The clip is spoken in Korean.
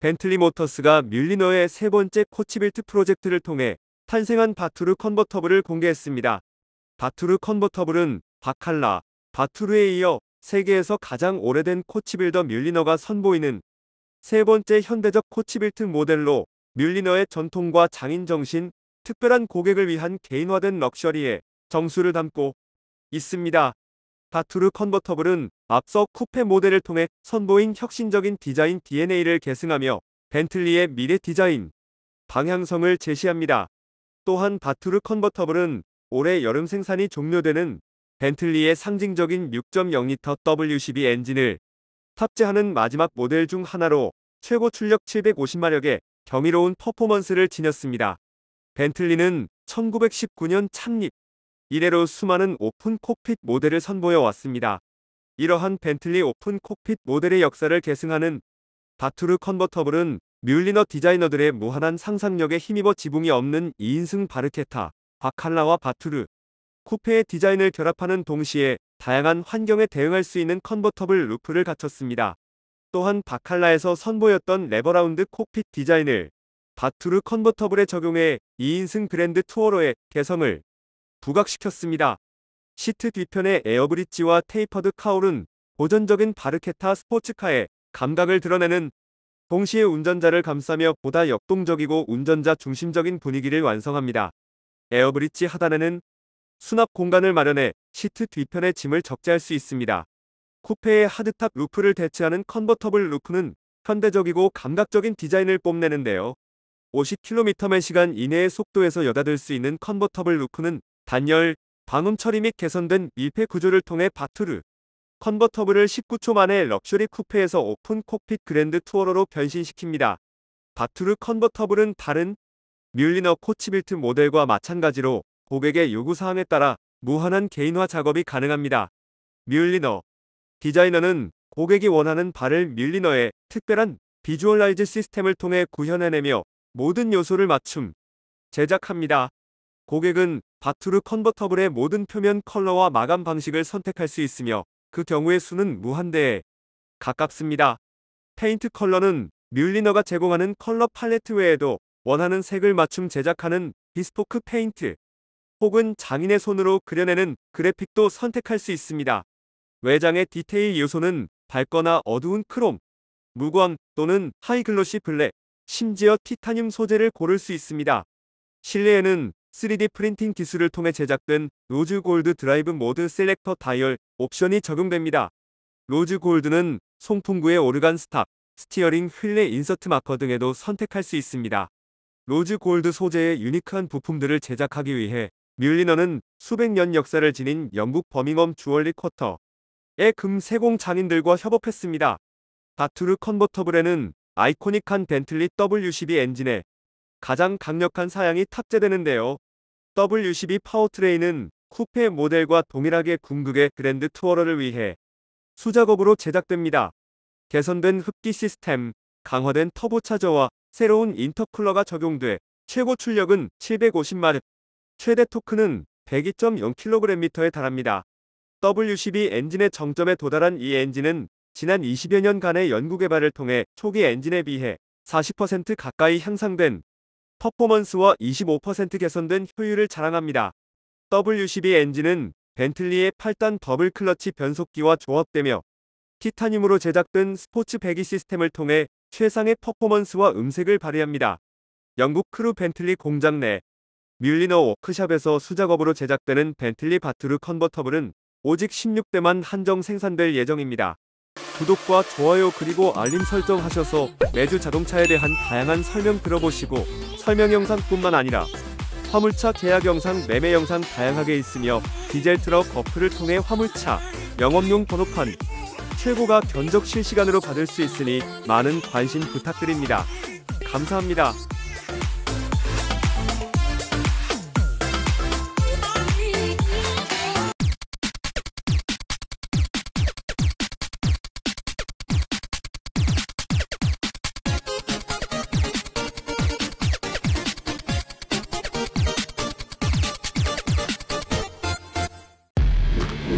벤틀리 모터스가 뮬리너의 세 번째 코치빌트 프로젝트를 통해 탄생한 바투르 컨버터블을 공개했습니다. 바투르 컨버터블은 바칼라, 바투르에 이어 세계에서 가장 오래된 코치빌더 뮬리너가 선보이는 세 번째 현대적 코치빌트 모델로 뮬리너의 전통과 장인정신, 특별한 고객을 위한 개인화된 럭셔리에 정수를 담고 있습니다. 바투르 컨버터블은 앞서 쿠페 모델을 통해 선보인 혁신적인 디자인 DNA를 계승하며 벤틀리의 미래 디자인 방향성을 제시합니다. 또한 바투르 컨버터블은 올해 여름 생산이 종료되는 벤틀리의 상징적인 6.0리터 W12 엔진을 탑재하는 마지막 모델 중 하나로 최고 출력 750마력의 경이로운 퍼포먼스를 지녔습니다. 벤틀리는 1919년 창립, 이래로 수많은 오픈 콕핏 모델을 선보여 왔습니다. 이러한 벤틀리 오픈 콕핏 모델의 역사를 계승하는 바투르 컨버터블은 뮬리너 디자이너들의 무한한 상상력에 힘입어 지붕이 없는 2인승 바르케타, 바칼라와 바투르, 쿠페의 디자인을 결합하는 동시에 다양한 환경에 대응할 수 있는 컨버터블 루프를 갖췄습니다. 또한 바칼라에서 선보였던 레버라운드 콕핏 디자인을 바투르 컨버터블에 적용해 2인승 그랜드 투어로의 개성을 부각시켰습니다. 시트 뒤편의 에어브릿지와 테이퍼드 카울은 고전적인 바르케타 스포츠카의 감각을 드러내는 동시에 운전자를 감싸며 보다 역동적이고 운전자 중심적인 분위기를 완성합니다. 에어브릿지 하단에는 수납 공간을 마련해 시트 뒤편의 짐을 적재할 수 있습니다. 쿠페의 하드탑 루프를 대체하는 컨버터블 루프는 현대적이고 감각적인 디자인을 뽐내는데요. 50km/시간 이내의 속도에서 여닫을 수 있는 컨버터블 루프는 단열, 방음 처리 및 개선된 밀폐 구조를 통해 바투르 컨버터블을 19초 만에 럭셔리 쿠페에서 오픈 콕핏 그랜드 투어러로 변신시킵니다. 바투르 컨버터블은 다른 뮬리너 코치빌트 모델과 마찬가지로 고객의 요구사항에 따라 무한한 개인화 작업이 가능합니다. 뮬리너 디자이너는 고객이 원하는 발을 뮬리너의 특별한 비주얼라이즈 시스템을 통해 구현해내며 모든 요소를 맞춤 제작합니다. 고객은 바투르 컨버터블의 모든 표면 컬러와 마감 방식을 선택할 수 있으며 그 경우의 수는 무한대에 가깝습니다. 페인트 컬러는 뮬리너가 제공하는 컬러 팔레트 외에도 원하는 색을 맞춤 제작하는 비스포크 페인트 혹은 장인의 손으로 그려내는 그래픽도 선택할 수 있습니다. 외장의 디테일 요소는 밝거나 어두운 크롬, 무광 또는 하이글로시 블랙, 심지어 티타늄 소재를 고를 수 있습니다. 실내에는 3D 프린팅 기술을 통해 제작된 로즈 골드 드라이브 모드 셀렉터 다이얼 옵션이 적용됩니다. 로즈 골드는 송풍구의 오르간 스탑, 스티어링 휠레 인서트 마커 등에도 선택할 수 있습니다. 로즈 골드 소재의 유니크한 부품들을 제작하기 위해 뮬리너는 수백 년 역사를 지닌 영국 버밍엄 주얼리 쿼터의 금 세공 장인들과 협업했습니다. 바투르 컨버터블에는 아이코닉한 벤틀리 W12 엔진에 가장 강력한 사양이 탑재되는데요. W12 파워트레인은 쿠페 모델과 동일하게 궁극의 그랜드 투어러를 위해 수작업으로 제작됩니다. 개선된 흡기 시스템, 강화된 터보차저와 새로운 인터쿨러가 적용돼 최고 출력은 750마력, 최대 토크는 102.0kgm에 달합니다. W12 엔진의 정점에 도달한 이 엔진은 지난 20여 년간의 연구개발을 통해 초기 엔진에 비해 40% 가까이 향상된 퍼포먼스와 25% 개선된 효율을 자랑합니다. W12 엔진은 벤틀리의 8단 더블 클러치 변속기와 조합되며 티타늄으로 제작된 스포츠 배기 시스템을 통해 최상의 퍼포먼스와 음색을 발휘합니다. 영국 크루 벤틀리 공장 내 뮬리너 워크샵에서 수작업으로 제작되는 벤틀리 바투르 컨버터블은 오직 16대만 한정 생산될 예정입니다. 구독과 좋아요 그리고 알림 설정 하셔서 매주 자동차에 대한 다양한 설명 들어보시고 설명 영상뿐만 아니라 화물차 계약 영상, 매매 영상 다양하게 있으며 디젤 트럭 어플을 통해 화물차, 영업용 번호판, 최고가 견적 실시간으로 받을 수 있으니 많은 관심 부탁드립니다. 감사합니다.